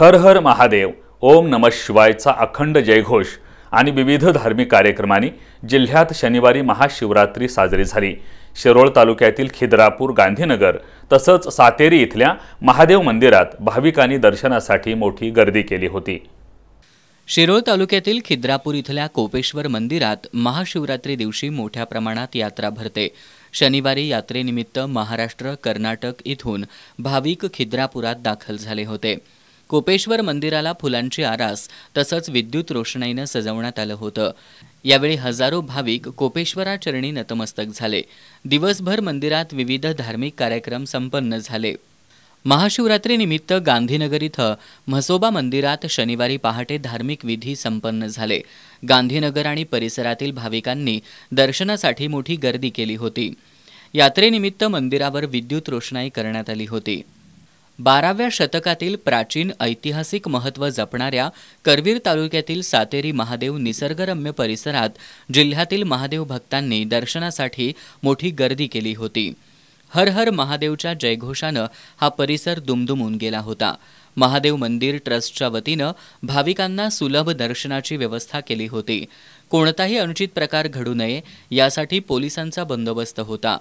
हर हर महादेव ओम नम शिवायचा अखंड जयघोष आणि विविध धार्मिक कार्यक्रमांनी जिल्ह्यात शनिवारी महाशिवरात्री साजरी झाली शिरोळ तालुक्यातील खिद्रापूर गांधीनगर तसंच सातेरी इथल्या महादेव मंदिरात भाविकांनी दर्शनासाठी मोठी गर्दी केली होती शिरोळ तालुक्यातील खिद्रापूर इथल्या कोपेश्वर मंदिरात महाशिवरात्री दिवशी मोठ्या प्रमाणात यात्रा भरते शनिवारी यात्रेनिमित्त महाराष्ट्र कर्नाटक इथून भाविक खिद्रापुरात दाखल झाले होते कोपेश्वर मंदिराला फुलांची आरास तसंच विद्युत रोषणाईनं सजवण्यात आलं होतं यावेळी हजारो भाविक कोपेश्वराचरणी नतमस्तक झाले दिवसभर मंदिरात विविध धार्मिक कार्यक्रम संपन्न झाले महाशिवरात्रीनिमित्त गांधीनगर इथं म्हसोबा मंदिरात शनिवारी पहाटे धार्मिक विधी संपन्न झाले गांधीनगर आणि परिसरातील भाविकांनी दर्शनासाठी मोठी गर्दी केली होती यात्रेनिमित्त मंदिरावर विद्युत रोषणाई करण्यात आली होती बाराव्या शतकातील प्राचीन ऐतिहासिक महत्त्व जपणाऱ्या करवीर तालुक्यातील सातेरी महादेव निसर्गरम्य परिसरात जिल्ह्यातील महादेव भक्तांनी दर्शनासाठी मोठी गर्दी केली होती हर हर महादेवच्या जयघोषानं हा परिसर दुमदुमून गेला होता महादेव मंदिर ट्रस्टच्या वतीनं भाविकांना सुलभ दर्शनाची व्यवस्था केली होती कोणताही अनुचित प्रकार घडू नये यासाठी पोलिसांचा बंदोबस्त होता